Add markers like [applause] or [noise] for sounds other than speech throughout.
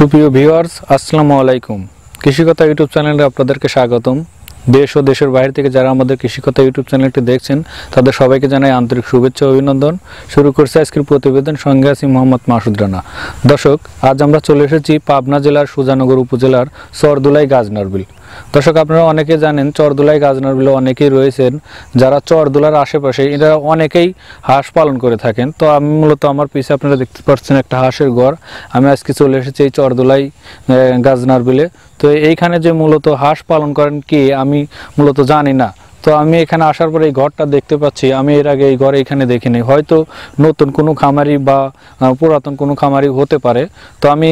সুপ্রিয় ভিওয়ার্স আসসালামু আলাইকুম কৃষিকথা ইউটিউব চ্যানেলে আপনাদেরকে স্বাগতম দেশ ও দেশের বাইরে থেকে যারা আমাদের কৃষিকথা ইউটিউব চ্যানেলটি দেখছেন তাদের সবাইকে জানাই আন্তরিক শুভেচ্ছা অভিনন্দন শুরু করছে আজকের প্রতিবেদন সঙ্গে আছি মোহাম্মদ মাসুদ রানা দর্শক আজ আমরা চলে এসেছি পাবনা জেলার সুজানগর উপজেলার সরদুলাই গাজনারবিল দর্শক আপনারা অনেকে জানেন চরদোলাই গাজনার বিলে অনেকেই রয়েছেন যারা চরদোলার আশেপাশে এরা অনেকেই হাঁস পালন করে থাকেন তো আমি মূলত আমার পিছে আপনারা দেখতে পাচ্ছেন একটা হাঁসের ঘর আমি আজকে চলে এসেছি এই চরদোলাই গাজনার বিলে তো এইখানে যে মূলত হাঁস পালন করেন কি আমি মূলত জানি না তো আমি এখানে আসার পরে এই ঘরটা দেখতে পাচ্ছি আমি এর আগে এই ঘর এখানে দেখিনি হয়তো নতুন কোনো খামারি বা পুরাতন কোনো খামারি হতে পারে তো আমি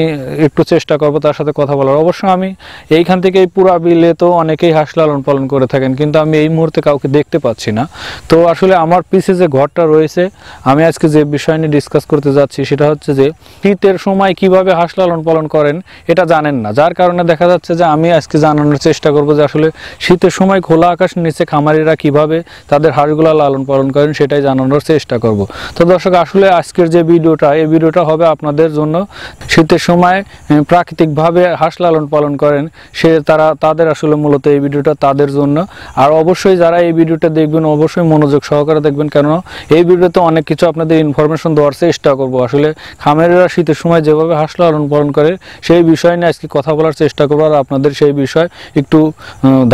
একটু চেষ্টা করবো তার সাথে কথা বলার অবশ্য আমি এইখান থেকে এই পুরা বিলে তো অনেকেই হাঁস লালন পালন করে থাকেন কিন্তু আমি এই মুহূর্তে কাউকে দেখতে পাচ্ছি না তো আসলে আমার পিছে যে ঘরটা রয়েছে আমি আজকে যে বিষয় নিয়ে ডিসকাস করতে যাচ্ছি সেটা হচ্ছে যে শীতের সময় কিভাবে হাঁস লালন পালন করেন এটা জানেন না যার কারণে দেখা যাচ্ছে যে আমি আজকে জানানোর চেষ্টা করব যে আসলে শীতের সময় খোলা আকাশ নিচে খামার খামারিরা কিভাবে তাদের হাঁসগুলো লালন পালন করেন সেটাই জানানোর চেষ্টা করব তো দর্শক আসলে আজকের যে ভিডিওটা এই ভিডিওটা হবে আপনাদের জন্য শীতের সময় প্রাকৃতিকভাবে হাঁস লালন পালন করেন সে তারা তাদের আসলে মূলত এই ভিডিওটা তাদের জন্য আর অবশ্যই যারা এই ভিডিওটা দেখবেন অবশ্যই মনোযোগ সহকারে দেখবেন কেন এই ভিডিওতে অনেক কিছু আপনাদের ইনফরমেশন দেওয়ার চেষ্টা করব আসলে খামারিরা শীতের সময় যেভাবে হাঁস লালন পালন করে সেই বিষয় নিয়ে আজকে কথা বলার চেষ্টা করবো আর আপনাদের সেই বিষয় একটু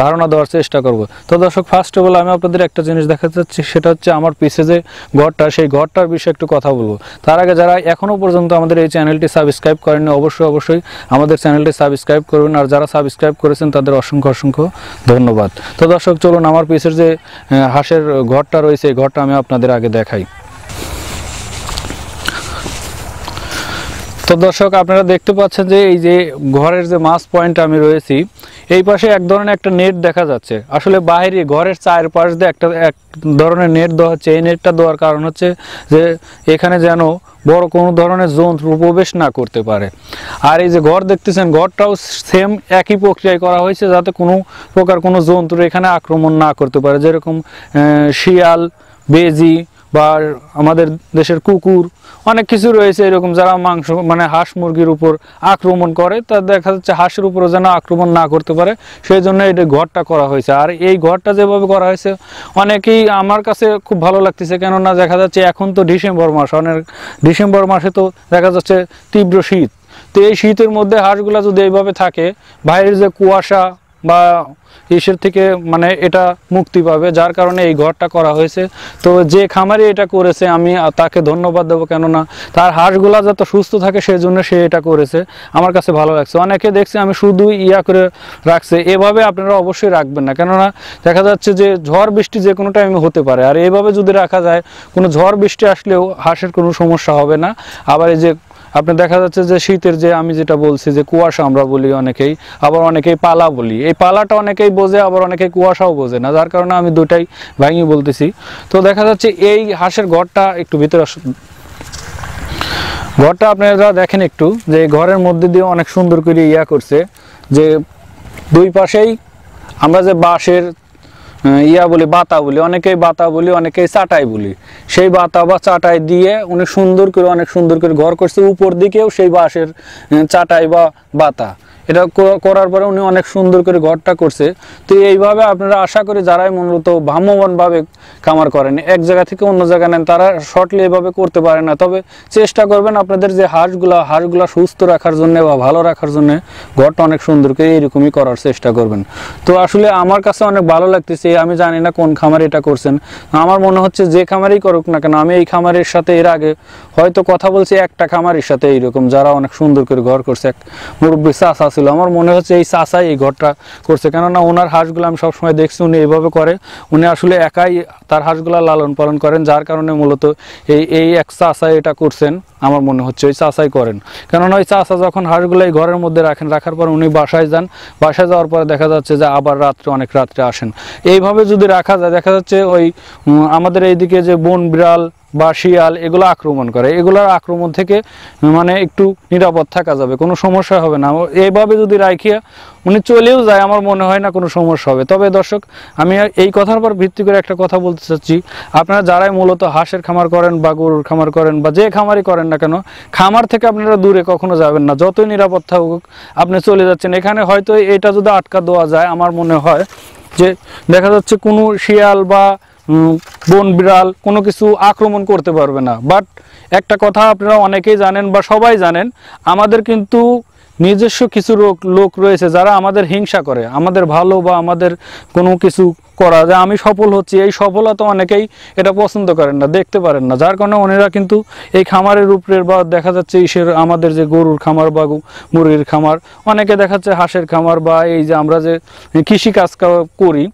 ধারণা দেওয়ার চেষ্টা করব তো দর্শক ফার্স্ট অফ অল আমি আপনাদের একটা জিনিস দেখাতে চাচ্ছি সেটা হচ্ছে আমার পিছে যে ঘরটা সেই ঘরটার বিষয়ে একটু কথা বলবো তার আগে যারা এখনও পর্যন্ত আমাদের এই চ্যানেলটি সাবস্ক্রাইব করেননি অবশ্যই অবশ্যই আমাদের চ্যানেলটি সাবস্ক্রাইব করবেন আর যারা সাবস্ক্রাইব করেছেন তাদের অসংখ্য অসংখ্য ধন্যবাদ তো দর্শক চলুন আমার পিছের যে হাঁসের ঘরটা রয়েছে এই ঘরটা আমি আপনাদের আগে দেখাই তো দর্শক আপনারা দেখতে পাচ্ছেন যে এই যে ঘরের যে মাস পয়েন্ট আমি রয়েছি এই পাশে এক ধরনের একটা নেট দেখা যাচ্ছে আসলে বাইরে ঘরের চায়ের পাশ দিয়ে একটা এক ধরনের নেট দেওয়া হচ্ছে এই নেটটা দেওয়ার কারণ হচ্ছে যে এখানে যেন বড় কোনো ধরনের জন্তু প্রবেশ না করতে পারে আর এই যে ঘর দেখতেছেন ঘরটাও সেম একই প্রক্রিয়ায় করা হয়েছে যাতে কোনো প্রকার কোনো জন্তুর এখানে আক্রমণ না করতে পারে যেরকম শিয়াল বেজি বা আমাদের দেশের কুকুর অনেক কিছু রয়েছে এরকম যারা মাংস মানে হাঁস মুরগির উপর আক্রমণ করে তা দেখা যাচ্ছে হাঁসের উপরও যেন আক্রমণ না করতে পারে সেই জন্য এটা ঘরটা করা হয়েছে আর এই ঘরটা যেভাবে করা হয়েছে অনেকেই আমার কাছে খুব ভালো লাগতেছে কেননা দেখা যাচ্ছে এখন তো ডিসেম্বর মাস অনেক ডিসেম্বর মাসে তো দেখা যাচ্ছে তীব্র শীত তো এই শীতের মধ্যে হাঁসগুলা যদি এইভাবে থাকে বাইরের যে কুয়াশা বা ইসের থেকে মানে এটা মুক্তি পাবে যার কারণে এই ঘরটা করা হয়েছে তো যে খামারি এটা করেছে আমি তাকে ধন্যবাদ দেবো কেননা তার হাঁসগুলা যত সুস্থ থাকে সেই জন্য সে এটা করেছে আমার কাছে ভালো লাগছে অনেকে দেখছি আমি শুধু ইয়া করে রাখছে এভাবে আপনারা অবশ্যই রাখবেন না কেননা দেখা যাচ্ছে যে ঝড় বৃষ্টি যে কোনো টাইমে হতে পারে আর এভাবে যদি রাখা যায় কোনো ঝড় বৃষ্টি আসলেও হাঁসের কোনো সমস্যা হবে না আবার এই যে আপনি দেখা যাচ্ছে যে শীতের যে আমি যেটা বলছি যে কুয়াশা আমরা বলি অনেকেই আবার অনেকেই পালা বলি এই পালাটা অনেকেই বোঝে আবার অনেকেই কুয়াশাও বোঝে না যার কারণে আমি দুটাই ভাঙিয়ে বলতেছি তো দেখা যাচ্ছে এই হাঁসের ঘরটা একটু ভিতরে ঘরটা আপনারা দেখেন একটু যে ঘরের মধ্যে দিয়ে অনেক সুন্দর করে ইয়া করছে যে দুই পাশেই আমরা যে বাঁশের ইয়া বলি বাতা বলি অনেকেই বাতা বলি অনেকেই চাটাই বলি সেই বাতা বা চাটাই দিয়ে অনেক সুন্দর করে অনেক সুন্দর করে ঘর করছে উপর দিকেও সেই বাঁশের চাটাই বা বাতা এটা করার পরে উনি অনেক সুন্দর করে ঘরটা করছে তো এইভাবে আপনারা আশা করি যারাই মূলত ভ্রাম্যমানভাবে কামার করেন এক জায়গা থেকে অন্য জায়গা নেন তারা শর্টলি এভাবে করতে পারে না তবে চেষ্টা করবেন আপনাদের যে হাঁসগুলো হাঁসগুলো সুস্থ রাখার জন্য বা ভালো রাখার জন্য ঘরটা অনেক সুন্দর করে এইরকমই করার চেষ্টা করবেন তো আসলে আমার কাছে অনেক ভালো লাগতেছে আমি জানি না কোন খামারে এটা করছেন আমার মনে হচ্ছে যে খামারেই করুক না কেন আমি এই খামারের সাথে এর আগে হয়তো কথা বলছি একটা খামারের সাথে এইরকম যারা অনেক সুন্দর করে ঘর করছে এক মুরব্বী চাষ ছিল আমার মনে হচ্ছে এই চাষাই এই ঘরটা করছে কেননা ওনার হাঁসগুলো আমি সবসময় দেখছি উনি এইভাবে করে উনি আসলে একাই তার হাঁসগুলো লালন পালন করেন যার কারণে মূলত এই এই এক চাষাই এটা করছেন আমার মনে হচ্ছে ওই চাষাই করেন কেননা ওই চাষা যখন হাঁসগুলো এই ঘরের মধ্যে রাখেন রাখার পর উনি বাসায় যান বাসায় যাওয়ার পরে দেখা যাচ্ছে যে আবার রাত্রে অনেক রাত্রে আসেন এইভাবে যদি রাখা যায় দেখা যাচ্ছে ওই আমাদের এইদিকে যে বন বিড়াল বা শিয়াল এগুলো আক্রমণ করে এগুলোর আক্রমণ থেকে মানে একটু নিরাপদ থাকা যাবে কোনো সমস্যা হবে না এইভাবে যদি রাখিয়া উনি চলেও যায় আমার মনে হয় না কোনো সমস্যা হবে তবে দর্শক আমি এই কথার উপর ভিত্তি করে একটা কথা বলতে চাচ্ছি আপনারা যারাই মূলত হাঁসের খামার করেন বা গরুর খামার করেন বা যে খামারই করেন না কেন খামার থেকে আপনারা দূরে কখনো যাবেন না যতই নিরাপদ থাকুক আপনি চলে যাচ্ছেন এখানে হয়তো এটা যদি আটকা দেওয়া যায় আমার মনে হয় যে দেখা যাচ্ছে কোনো শিয়াল বা বন বিড়াল কোনো কিছু আক্রমণ করতে পারবে না বাট একটা কথা আপনারা অনেকেই জানেন বা সবাই জানেন আমাদের কিন্তু নিজস্ব কিছু লোক লোক রয়েছে যারা আমাদের হিংসা করে আমাদের ভালো বা আমাদের কোনো কিছু করা যে আমি সফল হচ্ছি এই সফলতা অনেকেই এটা পছন্দ করেন না দেখতে পারেন না যার কারণে ওনারা কিন্তু এই খামারের উপরে বা দেখা যাচ্ছে ইসের আমাদের যে গরুর খামার বা মুরগির খামার অনেকে দেখা যাচ্ছে হাঁসের খামার বা এই যে আমরা যে কৃষি কাজ করি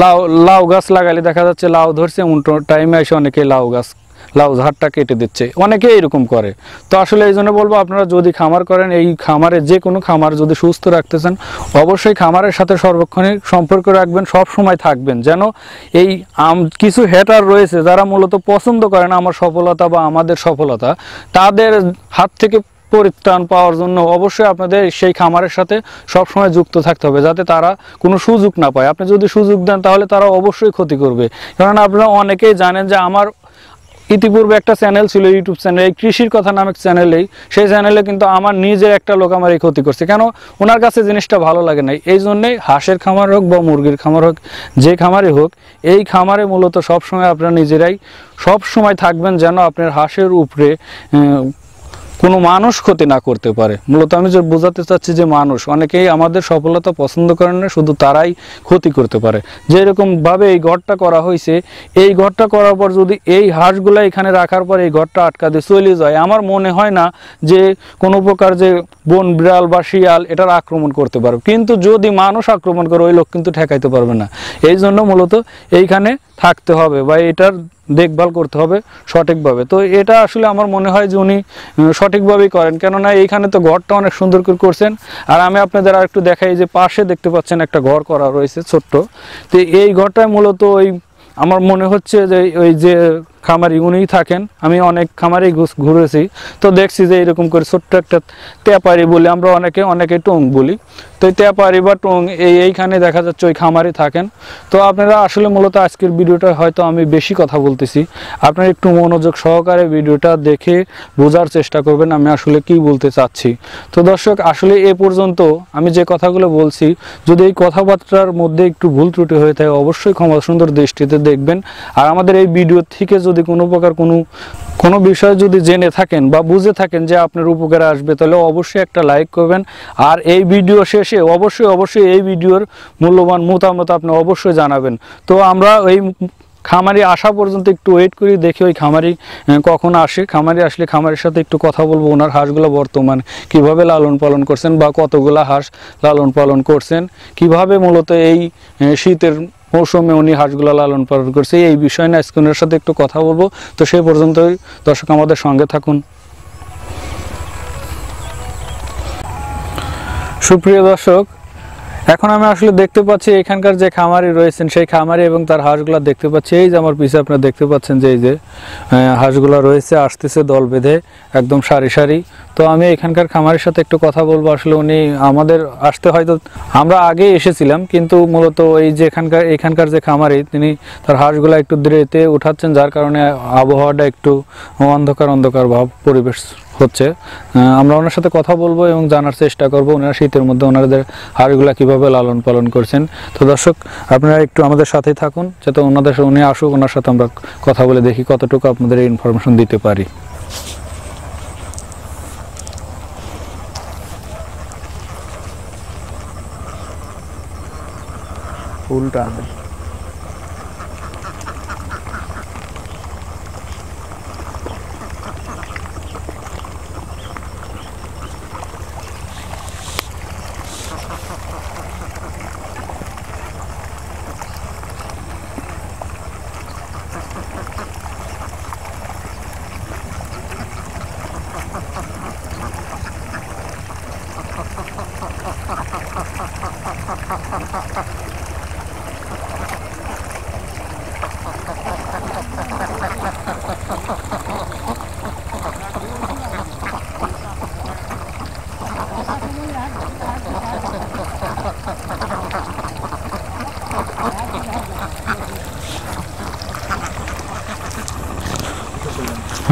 লাউ লাউ গাছ লাগালে দেখা যাচ্ছে লাউ ধরছে উন্ট টাইমে এসে অনেকে লাউ গাছ লাউ ঝাড়টা কেটে দিচ্ছে অনেকে এরকম করে তো আসলে এই জন্য বলবো আপনারা যদি খামার করেন এই খামারে যে কোনো খামার যদি সুস্থ রাখতে চান অবশ্যই খামারের সাথে সর্বক্ষণে সম্পর্ক রাখবেন সব সময় থাকবেন যেন এই আম কিছু হেটার রয়েছে যারা মূলত পছন্দ করে না আমার সফলতা বা আমাদের সফলতা তাদের হাত থেকে পরিত্রাণ পাওয়ার জন্য অবশ্যই আপনাদের সেই খামারের সাথে সবসময় যুক্ত থাকতে হবে যাতে তারা কোনো সুযোগ না পায় আপনি যদি সুযোগ দেন তাহলে তারা অবশ্যই ক্ষতি করবে কারণ আপনারা অনেকেই জানেন যে আমার ইতিপূর্বে একটা চ্যানেল ছিল ইউটিউব চ্যানেল এই কৃষির কথা নামক চ্যানেলেই সেই চ্যানেলে কিন্তু আমার নিজের একটা লোক আমার এই ক্ষতি করছে কেন ওনার কাছে জিনিসটা ভালো লাগে নাই এই জন্যে হাঁসের খামার হোক বা মুরগির খামার হোক যে খামারে হোক এই খামারে মূলত সবসময় আপনারা নিজেরাই সব সময় থাকবেন যেন আপনার হাঁসের উপরে কোনো মানুষ ক্ষতি না করতে পারে মূলত আমি যে বোঝাতে চাচ্ছি যে মানুষ অনেকেই আমাদের সফলতা পছন্দ করেন না শুধু তারাই ক্ষতি করতে পারে যেরকমভাবে এই ঘরটা করা হয়েছে এই ঘরটা করার পর যদি এই হাঁসগুলো এখানে রাখার পর এই ঘরটা আটকা দিয়ে চলে যায় আমার মনে হয় না যে কোনো প্রকার যে বন বিড়াল বা শিয়াল এটার আক্রমণ করতে পারবে কিন্তু যদি মানুষ আক্রমণ করে ওই লোক কিন্তু ঠেকাইতে পারবে না এই জন্য মূলত এইখানে থাকতে হবে বা এটার দেখভাল করতে হবে সঠিকভাবে তো এটা আসলে আমার মনে হয় যে উনি সঠিকভাবেই করেন কেননা এইখানে তো ঘরটা অনেক সুন্দর করে করছেন আর আমি আপনাদের আর একটু দেখাই যে পাশে দেখতে পাচ্ছেন একটা ঘর করা রয়েছে ছোট্ট তো এই ঘরটায় মূলত ওই আমার মনে হচ্ছে যে ওই যে খামারি উনিই থাকেন আমি অনেক খামারেই ঘুরেছি তো দেখছি যে এরকম করে ছোট্ট একটা ট্যাপারি বলি আমরা অনেকে অনেকে টোং বলি তো তেপারি বা টং এই এইখানে দেখা যাচ্ছে ওই খামারে থাকেন তো আপনারা আসলে মূলত আজকের ভিডিওটা হয়তো আমি বেশি কথা বলতেছি আপনারা একটু মনোযোগ সহকারে ভিডিওটা দেখে বোঝার চেষ্টা করবেন আমি আসলে কি বলতে চাচ্ছি তো দর্শক আসলে এ পর্যন্ত আমি যে কথাগুলো বলছি যদি এই কথাবার্তার মধ্যে একটু ভুল ত্রুটি হয়ে থাকে অবশ্যই ক্ষমা সুন্দর দৃষ্টিতে দেখবেন আর আমাদের এই ভিডিও থেকে যদি কোনো প্রকার কোনো কোনো বিষয় যদি জেনে থাকেন বা বুঝে থাকেন যে আপনার উপকারে আসবে তাহলে অবশ্যই একটা লাইক করবেন আর এই ভিডিও শেষে অবশ্যই অবশ্যই এই ভিডিওর মূল্যবান মতামত আপনি অবশ্যই জানাবেন তো আমরা এই খামারি আসা পর্যন্ত একটু ওয়েট করি দেখি ওই খামারি কখন আসে খামারি আসলে খামারের সাথে একটু কথা বলবো ওনার হাঁসগুলো বর্তমান কিভাবে লালন পালন করছেন বা কতগুলা হাঁস লালন পালন করছেন কিভাবে মূলত এই শীতের মৌসুমে উনি হাঁসগুলো লালন পালন করছে এই বিষয় না আজকে সাথে একটু কথা বলবো তো সেই পর্যন্তই দর্শক আমাদের সঙ্গে থাকুন সুপ্রিয় দর্শক এখন আমি আসলে দেখতে পাচ্ছি এখানকার যে খামারি রয়েছেন সেই খামারি এবং তার হাঁসগুলো দেখতে পাচ্ছি এই যে আমার পিছে আপনারা দেখতে পাচ্ছেন যে এই যে হাঁসগুলো রয়েছে আসতেছে দল বেঁধে একদম সারি সারি তো আমি এখানকার খামারের সাথে একটু কথা বলবো আসলে উনি আমাদের আসতে হয়তো আমরা আগে এসেছিলাম কিন্তু মূলত এই যে এখানকার এখানকার যে খামারি তিনি তার হাঁসগুলো একটু দেরিতে উঠাচ্ছেন যার কারণে আবহাওয়াটা একটু অন্ধকার অন্ধকার ভাব পরিবেশ হচ্ছে আমরা ওনার সাথে কথা বলবো এবং জানার চেষ্টা করবো ওনারা শীতের মধ্যে ওনাদের হাড়গুলা কীভাবে লালন পালন করছেন তো দর্শক আপনারা একটু আমাদের সাথেই থাকুন যাতে ওনাদের উনি আসুক ওনার সাথে আমরা কথা বলে দেখি কতটুকু আপনাদের ইনফরমেশন দিতে পারি ফুলটা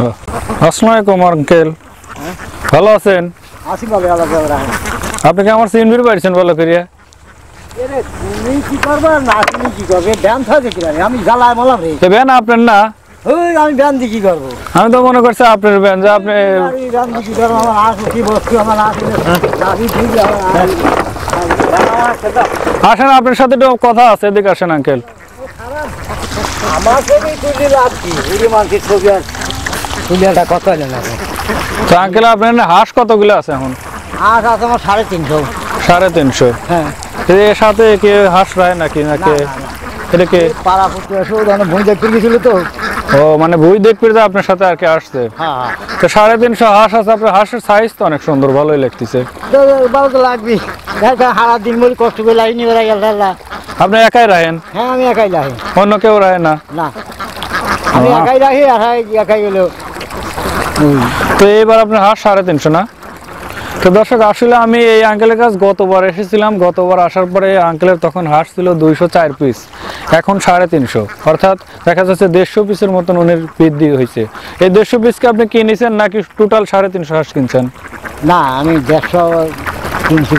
হ্যাঁ। আসসালামাইকুম আঙ্কেল ভালো আছেন আপনি কি আমার সিএনবির বাড়িছেন ভালো করিয়া আপনার না আমি করবো আমি তো মনে করছি আপনার ব্যান যে আপনি হ্যাঁ। আসেন আপনার সাথে কথা আছে এদিকে আসেন আঙ্কেল আমাকে ছবি কুলিয়াটা কত হলেন এখন তো আঙ্কেল আপনার হাঁস কতগুলো আছে এখন হাঁস আছে আমার সাড়ে তিনশো সাড়ে তিনশো হ্যাঁ এর সাথে কে হাঁস রায় নাকি নাকি এটা পাড়া পুকুর আসো মানে ভুঁই দেখতে গেছিল তো ও মানে ভুঁই দেখতে তো আপনার সাথে আর কে আসছে হ্যাঁ, হ্যাঁ। তো সাড়ে তিনশো হাঁস আছে আপনার হাঁসের সাইজ তো অনেক সুন্দর ভালোই লাগতেছে ভালো তো লাগবে হারা দিন বলি কষ্ট করে লাইনি বেড়া গেল আপনি একাই রাখেন হ্যাঁ আমি একাই রাখেন অন্য কেউ রাখে না না আমি একাই রাখি একাই একাই গেলেও তো এবার আপনার হাঁস সাড়ে তিনশো না তো দর্শক আসলে আমি এই আঙ্কেলের কাজ গতবার এসেছিলাম গতবার আসার পরে আঙ্কেলের তখন হাঁস ছিল দুইশো চার পিস এখন সাড়ে তিনশো অর্থাৎ দেখা যাচ্ছে দেড়শো পিসের মতন উনির বৃদ্ধি হয়েছে এই দেড়শো পিসকে আপনি কিনেছেন নাকি টোটাল সাড়ে তিনশো হাঁস কিনছেন না আমি দেড়শো কিনছি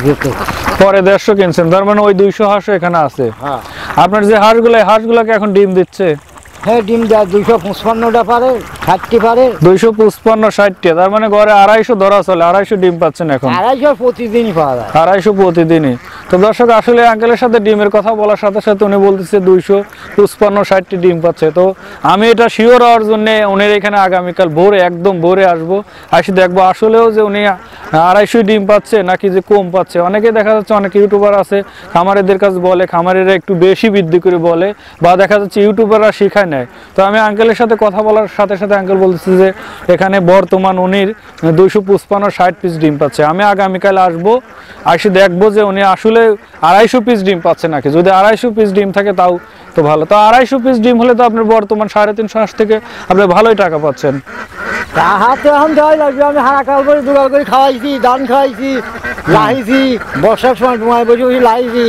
পরে দেড়শো কিনছেন তার মানে ওই দুইশো হাঁসও এখানে আছে হ্যাঁ। আপনার যে হাঁসগুলো হাঁসগুলোকে এখন ডিম দিচ্ছে হ্যাঁ ডিম দুইশো পারে পারে দুইশো তার মানে ঘরে আড়াইশো ধরা চলে আড়াইশো ডিম এখন প্রতিদিনই আড়াইশো প্রতিদিনই তো দর্শক আসলে সাথে ডিমের কথা বলার সাথে সাথে উনি বলতেছে দুইশো ষাটটি ডিম পাচ্ছে তো আমি এটা শিওর হওয়ার জন্য উনির এখানে আগামীকাল ভোরে একদম ভোরে আসবো আসি দেখবো আসলেও যে উনি আড়াইশো ডিম পাচ্ছে নাকি যে কম পাচ্ছে অনেকে দেখা যাচ্ছে অনেক ইউটিউবার আছে খামারেদের কাছে বলে খামারেরা একটু বেশি বৃদ্ধি করে বলে বা দেখা যাচ্ছে ইউটিউবাররা শেখায় নেয় তো আমি আঙ্কেলের সাথে কথা বলার সাথে সাথে আঙ্কেল বলতেছে যে এখানে বর্তমান উনির দুইশো পুষ্পান্ন ষাট পিস ডিম পাচ্ছে আমি আগামীকাল আসব আসি দেখবো যে উনি আসলে আড়াইশো পিস ডিম পাচ্ছে নাকি যদি আড়াইশো পিস ডিম থাকে তাও তো ভালো তো আড়াইশো পিস ডিম হলে তো আপনার বর্তমান সাড়ে তিনশো আশ থেকে আপনি ভালোই টাকা পাচ্ছেন এখন আমি হারাকাল করে দুগাল করে খাওয়াইছি ধান খাওয়াইছি লাইছি বর্ষার সময় ঘুমায় বসে বসে লাইছি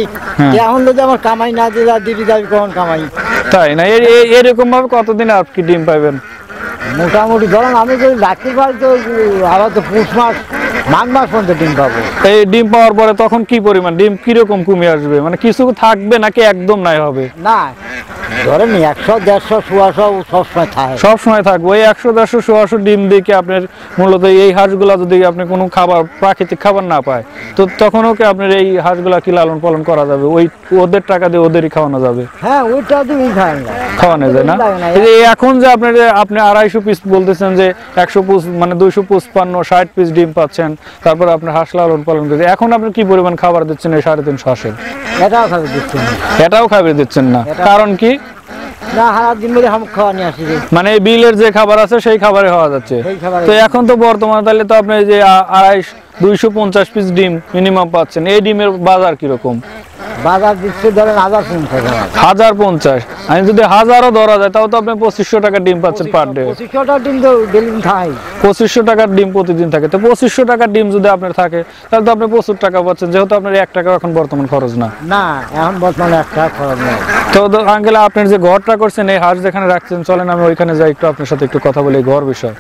এখন যদি আমার কামাই না দিদি যাবি কখন কামাই তাই না এর এরকম ভাবে কতদিন আপনি ডিম পাইবেন মোটামুটি ধরেন আমি যদি রাখি পাই তো আবার তো পুষ মাস এই ডিম পাওয়ার পরে তখন কি পরিমাণ ডিম কিরকম কমে আসবে মানে কিছু থাকবে নাকি একদম নাই হবে না ধরেন একশো দেড়শো সোয়াশো সবসময় থাকে সবসময় এই একশো দেড়শো সোয়াশো ডিম আপনার মূলত এই হাঁসগুলা যদি আপনি কোনো খাবার প্রাকৃতিক খাবার না পায় তো আপনার এই হাঁসগুলা কি লালন পালন করা যাবে ওই ওদের টাকা দিয়ে ওদেরই খাওয়ানো যাবে হ্যাঁ ওইটা দিয়ে খাওয়ানো যায় না এখন যে আপনার আপনি আড়াইশো পিস বলতেছেন যে একশো পিস মানে দুইশো পঁচপান্ন ষাট পিস ডিম পাচ্ছেন করেন তারপর আপনার হাঁস লালন পালন করছেন এখন আপনি কি পরিমাণ খাবার দিচ্ছেন এই সাড়ে তিনশো হাঁসের এটাও খাবার দিচ্ছেন এটাও খাবার দিচ্ছেন না কারণ কি মানে বিলের যে খাবার আছে সেই খাবারে হওয়া যাচ্ছে তো এখন তো বর্তমানে তাহলে তো আপনি যে আড়াইশ দুইশো পঞ্চাশ পিস ডিম মিনিমাম পাচ্ছেন এই ডিমের বাজার কিরকম বাজার দিচ্ছে ধরেন হাজার পঞ্চাশ হাজার পঞ্চাশ আমি যদি হাজারও ধরা যায় তাও তো আপনি পঁচিশশো টাকা ডিম পাচ্ছেন পার ডে পঁচিশশো টাকা ডিম তো থাকে পঁচিশশো টাকার ডিম প্রতিদিন থাকে তো পঁচিশশো টাকার ডিম যদি আপনার থাকে তাহলে তো আপনি প্রচুর টাকা পাচ্ছেন যেহেতু আপনার এক টাকা এখন বর্তমান খরচ না না এখন বর্তমানে এক টাকা খরচ নেই তো আঙ্কেল আপনার যে ঘরটা করছেন এই হাঁস যেখানে রাখছেন চলেন আমি ওইখানে যাই একটু আপনার সাথে একটু কথা বলি ঘর বিষয়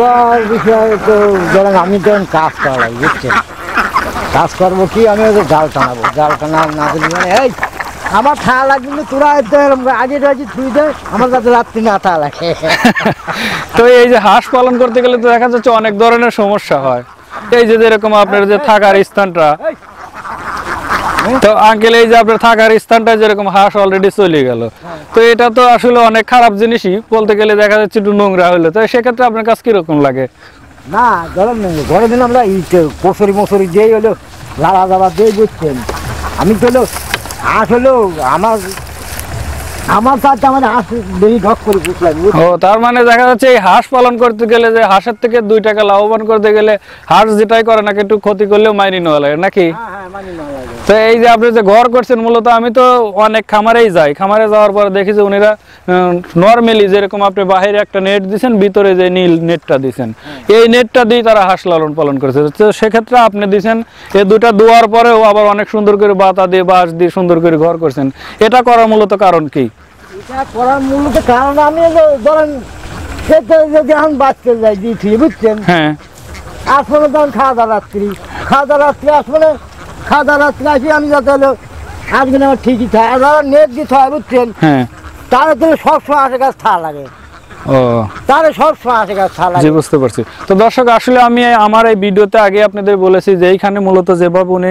ঘর বিষয় তো ধরেন আমি ধরেন কাজ করাই বুঝছেন কাজ করবো কি আমি ওদের জাল টানাবো জাল টানা না মানে এই আমার থা লাগবে তোরা আগে রাজি থুই দেয় আমার কাছে রাত্রি না থা লাগে [laughs] তো এই যে হাঁস পালন করতে গেলে তো দেখা যাচ্ছে অনেক ধরনের সমস্যা হয় এই যে যেরকম আপনার যে থাকার স্থানটা তো আঙ্কেল এই যে আপনার থাকার স্থানটা যেরকম হাঁস অলরেডি চলে গেল তো এটা তো আসলে অনেক খারাপ জিনিসই বলতে গেলে দেখা যাচ্ছে একটু নোংরা হলো তো সেক্ষেত্রে আপনার কাজ কিরকম লাগে না গরম নেই ঘরে দিন আমরা কসরি মশুরি যেই হলো লাড়া দাড়া দিয়ে বুঝছেন আমি তো হাঁস হলো আমার তার মানে দেখা যাচ্ছে এই হাঁস পালন করতে গেলে যে হাঁসের থেকে দুই টাকা লাভবান করতে গেলে হাঁস যেটাই করে একটু ক্ষতি করলেও মাইনি নেওয়া লাগে নাকি হ্যাঁ, হ্যাঁ, তো এই যে আপনি যে ঘর করছেন মূলত আমি তো অনেক খামারেই যাই খামারে যাওয়ার পর দেখি যে উনিরা নর্মালি যেরকম আপনি বাহিরে একটা নেট দিচ্ছেন ভিতরে যে নীল নেটটা দিচ্ছেন হ্যাঁ। এই নেটটা দিয়ে তারা হাঁস লালন পালন করেছে তো সেক্ষেত্রে আপনি দিচ্ছেন এই দুটা দোয়ার পরেও আবার অনেক সুন্দর করে বাতা দিয়ে বাঁশ দিয়ে সুন্দর করে ঘর করছেন এটা করার মূলত কারণ কি এটা করার মূলত কারণ আমি ধরেন খেতে যদি আমি বাঁচতে যাই দিয়েছি বুঝছেন হ্যাঁ আসলে ধরেন খাওয়া দাওয়া রাত্রি খাওয়া দাওয়া রাত্রি আসলে খাওয়া দাওয়া রাত্রি আসি আমি যাতে হলো আজকে আমার ঠিকই থাকে আর ধরেন নেট দিতে হয় বুঝছেন হ্যাঁ তাহলে তুমি সবসময় কাছে থাকা লাগে ও তাহলে সব সময় বুঝতে পারছি তো দর্শক আসলে আমি আমার এই ভিডিওতে আগে আপনাদের বলেছি যে এইখানে মূলত যেভাবে উনি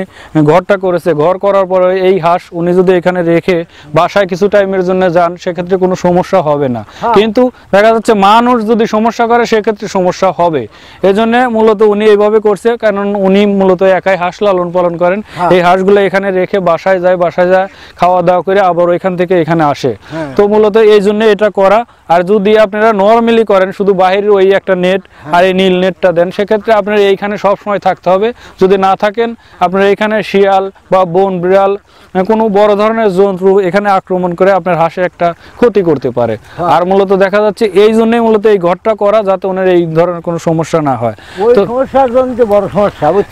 ঘরটা করেছে ঘর করার পরে এই হাঁস উনি যদি এখানে রেখে বাসায় কিছু টাইমের জন্য যান সেক্ষেত্রে কোনো সমস্যা হবে না হ্যাঁ। কিন্তু দেখা যাচ্ছে মানুষ যদি সমস্যা করে সেক্ষেত্রে সমস্যা হবে এজন্য মূলত উনি এইভাবে করছে কারণ উনি মূলত একাই হাঁস লালন পালন করেন হ্যাঁ। এই হাঁসগুলো এখানে রেখে বাসায় যায় বাসায় যায় খাওয়া দাওয়া করে আবার ওইখান থেকে এখানে আসে হ্যাঁ। তো মূলত এই জন্য এটা করা আর যদি আপনারা নর্মালি করেন শুধু বাহিরের ওই একটা নেট হ্যাঁ। আর এই নীল নেটটা দেন সেক্ষেত্রে আপনার এইখানে সবসময় থাকতে হবে যদি না থাকেন আপনার এইখানে শিয়াল বা বন বিড়াল মানে কোনো বড় ধরনের জন্তু এখানে আক্রমণ করে আপনার হাঁসে একটা ক্ষতি করতে পারে হ্যাঁ। আর মূলত দেখা যাচ্ছে এই জন্যই মূলত এই ঘরটা করা যাতে ওনার এই ধরনের কোনো সমস্যা না হয়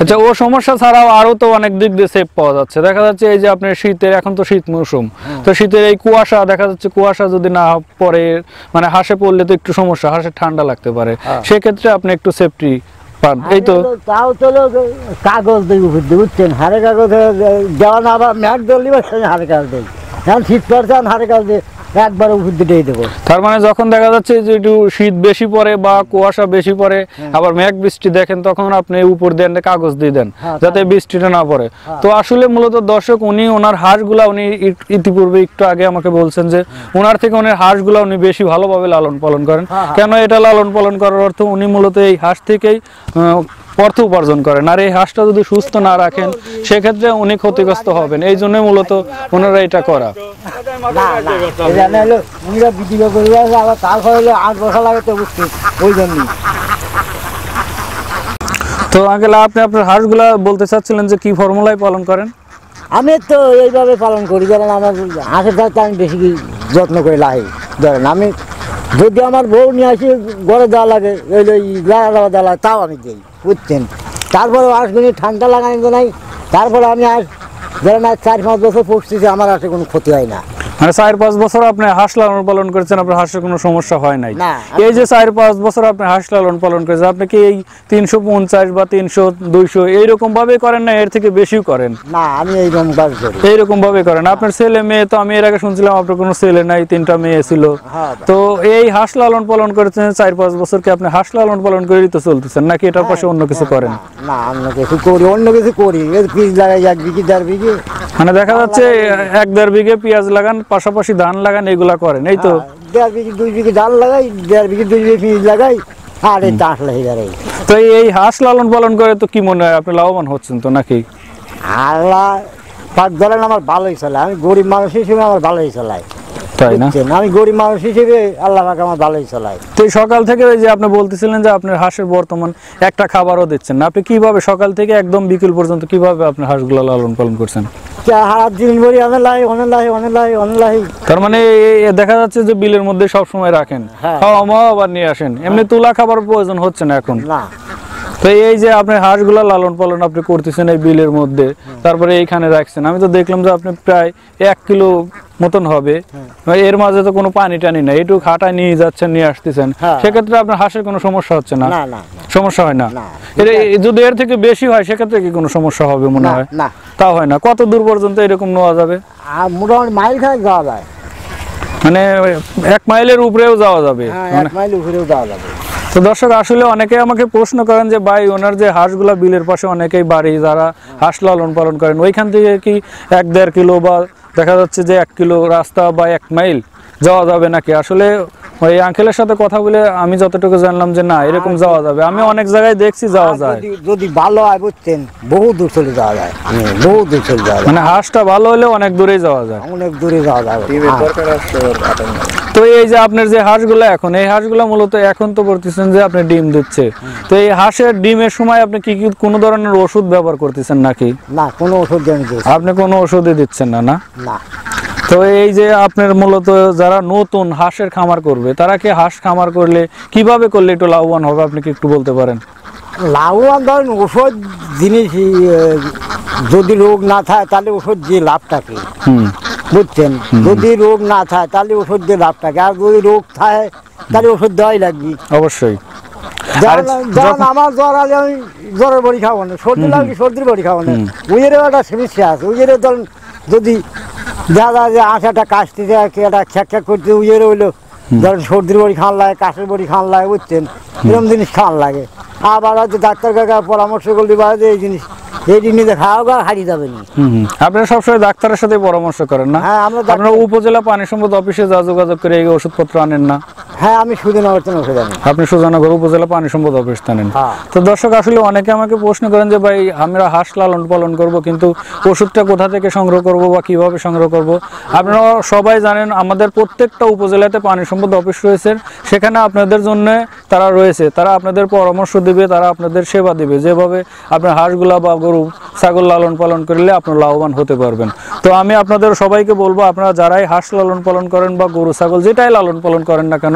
আচ্ছা ও সমস্যা ছাড়াও আরও তো অনেক দিক দিয়ে সেফ পাওয়া যাচ্ছে দেখা যাচ্ছে এই যে আপনার শীতের এখন তো শীত মৌসুম হ্যাঁ। তো শীতের এই কুয়াশা দেখা যাচ্ছে কুয়াশা যদি না পড়ে মানে হাঁসে পড়লে তো একটু সমস্যা হাঁসে ঠান্ডা লাগতে পারে হ্যাঁ। সেক্ষেত্রে আপনি একটু সেফটি তাও চলো কাগজ হারে কাগজ দেওয়া আবার ম্যাট হারে দিই শীত পড়ছে হারে কাগজ দিই হ্যাঁ, একবার উপর দিয়ে দেবো তার মানে যখন দেখা যাচ্ছে যে একটু শীত বেশি পরে বা কুয়াশা বেশি পরে হ্যাঁ। আবার মেঘ বৃষ্টি দেখেন তখন আপনি উপর দেন কাগজ দিয়ে দেন হ্যাঁ, যাতে বৃষ্টিটা না পড়ে হ্যাঁ। তো আসলে মূলত দর্শক উনি ওনার হাঁসগুলা উনি ইতিপূর্বে একটু আগে আমাকে বলছেন যে ওনার থেকে উনি হাঁসগুলা উনি বেশি ভালোভাবে লালন পালন করেন কেন এটা লালন পালন করার অর্থ উনি মূলত এই হাঁস থেকেই অর্থ উপার্জন করেন আর এই হাঁসটা যদি সুস্থ না রাখেন সেক্ষেত্রে উনি ক্ষতিগ্রস্ত হবেন এই জন্য মূলত ওনারা এটা করা তো আগে আপনি আপনার হাঁসগুলা বলতে চাচ্ছিলেন যে কি ফর্মুলায় পালন করেন আমি তো এইভাবে পালন করি কারণ আমার হাঁসের গাছটা আমি বেশি যত্ন করে লাগে ধরেন আমি যদি আমার বউ নিয়ে আসি গড়ে দেওয়া লাগে ওই দেওয়া লাগে তাও আমি দিই বুঝছেন তারপরে আসবেন ঠান্ডা লাগানি তো নাই তারপরে আমি আর যারা আর চার পাঁচ বছর পড়তেছি আমার আসে কোনো ক্ষতি হয় না মানে চার পাঁচ বছর আপনি হাঁস লালন পালন করেছেন আপনার হাঁসের কোনো সমস্যা হয় নাই এই আচ্ছা। যে চার পাঁচ বছর আপনি হাঁস লালন পালন করেছেন আপনি কি এই তিনশো পঞ্চাশ বা তিনশো দুইশো এইরকম ভাবে করেন না এর থেকে বেশিও করেন না আমি এইরকম কাজ করি এইরকম ভাবে করেন আপনার ছেলে মেয়ে তো আমি এর আগে শুনছিলাম আপনার কোনো ছেলে নাই তিনটা মেয়ে ছিল হ্যাঁ, তো এই হাঁস লালন পালন করেছেন চার পাঁচ বছর কি আপনি হাঁস লালন পালন করেই তো চলতেছেন নাকি এটার হ্যাঁ, পাশে অন্য কিছু করেন না অন্য কিছু করি অন্য কিছু করি পিস লাগাই এক বিঘি দেড় বিঘি মানে দেখা যাচ্ছে এক দেড় বিঘে পেঁয়াজ লাগান পাশাপাশি ধান লাগান এগুলা করেন এই তো হ্যাঁ, দেড় বিঘে দুই বিঘে ধান লাগাই দেড় বিঘে দুই বিঘে পেঁয়াজ লাগাই আর এই হাঁস লাগিয়ে দাঁড়াই তো এই হাঁস লালন পালন করে তো কি মনে হয় আপনি লাভবান হচ্ছেন তো নাকি আল্লাহ ধরেন আমার ভালোই চলে আমি গরিব মানুষ হিসেবে আমার ভালোই চলায় তাই না আমি গরিব মানুষ হিসেবে আল্লাহ পাক আমার ভালোই চালায় তো সকাল থেকে ওই যে আপনি বলতেছিলেন যে আপনার হাঁসের বর্তমান একটা খাবারও দিচ্ছেন আপনি কিভাবে সকাল থেকে একদম বিকেল পর্যন্ত কিভাবে হাঁসগুলো লালন পালন করছেন তার মানে দেখা যাচ্ছে যে বিলের মধ্যে সব সময় রাখেন হ্যাঁ। খাওয়া আবার নিয়ে আসেন হ্যাঁ। এমনি তুলা খাবার প্রয়োজন হচ্ছে না এখন না তো এই যে আপনি হাঁসগুলো লালন পালন আপনি করতেছেন এই বিলের মধ্যে তারপরে এইখানে রাখছেন আমি তো দেখলাম যে আপনি প্রায় এক কিলো মতন হবে হ্যাঁ। এর মাঝে তো কোনো পানি টানি নাই একটু খাটা নিয়ে যাচ্ছেন নিয়ে আসতেছেন হ্যাঁ। সেক্ষেত্রে আপনার হাঁসের কোনো সমস্যা হচ্ছে না সমস্যা হয় না যদি এর থেকে বেশি হয় সেক্ষেত্রে কি কোনো সমস্যা হবে মনে হয় তা হয় না কত দূর পর্যন্ত এরকম নেওয়া যাবে মোটামুটি মাইল খানেক যাওয়া যায় মানে এক মাইলের উপরেও যাওয়া যাবে হ্যাঁ, মানে এক মাইল উপরেও যাওয়া যাবে তো দর্শক আসলে অনেকে আমাকে প্রশ্ন করেন যে ভাই ওনার যে হাঁসগুলো বিলের পাশে অনেকেই বাড়ি যারা হাঁস লালন পালন করেন ওইখান থেকে কি এক দেড় কিলো বা দেখা যাচ্ছে যে এক কিলো রাস্তা বা এক মাইল যাওয়া যাবে নাকি আসলে ওই আঙ্কেলের সাথে কথা বলে আমি যতটুকু জানলাম যে না এরকম যাওয়া যাবে আমি অনেক জায়গায় দেখছি যাওয়া যায় যদি ভালো হয় বুঝছেন বহু দূর চলে যাওয়া যায় আমি বহু দূর চলে যাওয়া মানে হাঁসটা ভালো হলে অনেক দূরেই যাওয়া যায় অনেক দূরে যাওয়া যাবে হ্যাঁ। তো এই যে আপনার যে হাঁসগুলো এখন এই হাঁসগুলো মূলত এখন তো বলতেছেন যে আপনি ডিম দিচ্ছে তো এই হাঁসের ডিমের সময় আপনি কি কি কোন ধরনের ওষুধ ব্যবহার করতেছেন নাকি না কোনো ওষুধ আপনি কোনো ওষুধই দিচ্ছেন না না তো এই যে আপনার মূলত যারা নতুন হাঁসের খামার করবে তারা কি হাঁস খামার করলে কিভাবে করলে একটু লাভবান হবে আপনি কি একটু বলতে পারেন লাভবান ধরেন ওষুধ জিনিস যদি রোগ না থাকে তাহলে ওষুধ দিয়ে লাভ থাকে বুঝছেন যদি রোগ না থাকে তাহলে ওষুধ দিয়ে লাভ থাকে আর যদি রোগ থাকে তাহলে ওষুধ দেওয়াই লাগবে অবশ্যই আমার জ্বর জ্বরের বড়ি সর্দির বড়ি উইয়েরও একটা যদি দাদা যে আঁচাটা কাশতে একটা খ্যাক খ্যাক করতে উইয়ে রইলো ধরেন সর্দির বড়ি খান লাগে কাশের বড়ি খান লাগে বুঝছেন এরকম জিনিস খান লাগে আবার হয়তো ডাক্তার কাকা পরামর্শ করলে বা এই জিনিস এই জিনিস খাওয়া গা হারিয়ে যাবে না আপনারা সবসময় ডাক্তারের সাথে পরামর্শ করেন না হ্যাঁ আমরা উপজেলা পানি সম্পদ অফিসে যা যোগাযোগ করে এই ওষুধপত্র আনেন না হ্যাঁ আমি উপজেলা হ্যাঁ। তো দর্শক আসলে অনেকে আমাকে প্রশ্ন করেন যে ভাই আমরা হাঁস লালন পালন কিন্তু কোথা থেকে সংগ্রহ বা কিভাবে সংগ্রহ আপনারা সবাই জানেন আমাদের প্রত্যেকটা উপজেলাতে পানি সম্পদ রয়েছে সেখানে আপনাদের জন্য তারা রয়েছে তারা আপনাদের পরামর্শ দিবে তারা আপনাদের সেবা দিবে যেভাবে আপনার হাঁসগুলা বা গরু ছাগল লালন পালন করলে আপনার লাভবান হতে পারবেন তো আমি আপনাদের সবাইকে বলবো আপনারা যারাই হাঁস লালন পালন করেন বা গরু ছাগল যেটাই লালন পালন করেন না কেন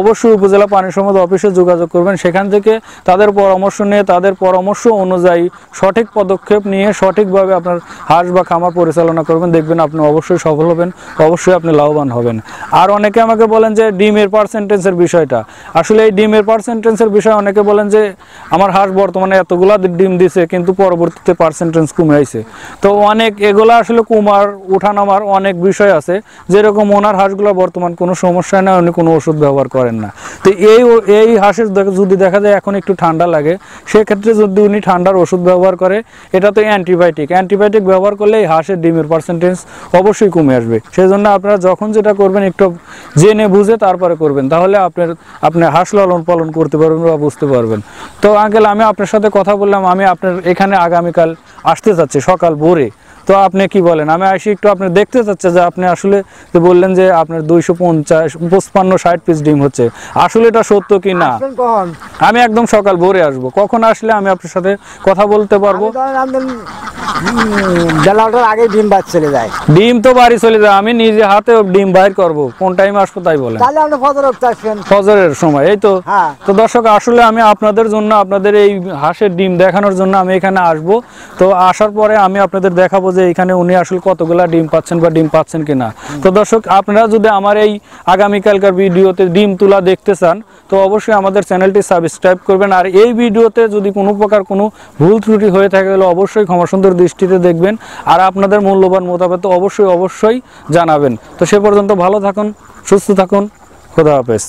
অবশ্যই উপজেলা পানি সম্পদ অফিসে যোগাযোগ করবেন সেখান থেকে তাদের পরামর্শ নিয়ে তাদের পরামর্শ অনুযায়ী সঠিক পদক্ষেপ নিয়ে সঠিকভাবে আপনার হাঁস বা খামার পরিচালনা করবেন দেখবেন আপনি অবশ্যই সফল হবেন অবশ্যই আপনি লাভবান হবেন আর অনেকে আমাকে বলেন যে ডিমের পার্সেন্টেজের বিষয়টা আসলে এই ডিমের পার্সেন্টেজের বিষয়ে অনেকে বলেন যে আমার হাঁস বর্তমানে এতগুলা ডিম দিছে কিন্তু পরবর্তীতে পার্সেন্টেজ কমে আইছে তো অনেক এগুলা আসলে কুমার উঠানামার অনেক বিষয় আছে যেরকম ওনার হাঁসগুলো বর্তমান কোনো সমস্যা নেই উনি কোনো ওষুধ ব্যবহার করেন না তো এই এই হাঁসের যদি দেখা যায় এখন একটু ঠান্ডা লাগে সেক্ষেত্রে যদি উনি ঠান্ডার ওষুধ ব্যবহার করে এটা তো অ্যান্টিবায়োটিক অ্যান্টিবায়োটিক ব্যবহার করলে এই হাঁসের ডিমের পার্সেন্টেজ অবশ্যই কমে আসবে সেই জন্য আপনারা যখন যেটা করবেন একটু জেনে বুঝে তারপরে করবেন তাহলে আপনার আপনি হাঁস লালন পালন করতে পারবেন বা বুঝতে পারবেন তো আঙ্কেল আমি আপনার সাথে কথা বললাম আমি আপনার এখানে আগামীকাল আসতে যাচ্ছি সকাল ভোরে তো আপনি কি বলেন আমি আসি একটু আপনি দেখতে চাচ্ছে যে আপনি আসলে যে বললেন যে আপনার দুইশো পঞ্চাশ পঁচপান্ন ষাট পিস ডিম হচ্ছে আসলে এটা সত্য কি না আমি একদম সকাল ভোরে আসবো কখন আসলে আমি আপনার সাথে কথা বলতে পারবো বেলাটার আগে ডিম বাইর চলে যায় ডিম তো বাড়ি চলে যায় আমি নিজে হাতে ডিম বাইর করব কোন টাইম আসবো তাই তাহলে আপনি ফজর ফজরের সময় এই তো হ্যাঁ। তো দর্শক আসলে আমি আপনাদের জন্য আপনাদের এই হাঁসের ডিম দেখানোর জন্য আমি এখানে আসব তো আসার পরে আমি আপনাদের দেখাবো যে এখানে উনি আসলে কতগুলা ডিম পাচ্ছেন বা ডিম পাচ্ছেন কিনা তো দর্শক আপনারা যদি আমার এই আগামীকালকার ভিডিওতে ডিম তুলা দেখতে চান তো অবশ্যই আমাদের চ্যানেলটি সাবস্ক্রাইব করবেন আর এই ভিডিওতে যদি কোনো প্রকার কোনো ভুল ত্রুটি হয়ে থাকে তাহলে অবশ্যই ক্ষমা সুন্দর দৃষ্টিতে দেখবেন আর আপনাদের মূল্যবান মোতাবেক অবশ্যই অবশ্যই জানাবেন তো সে পর্যন্ত ভালো থাকুন সুস্থ থাকুন খোদা হাফেজ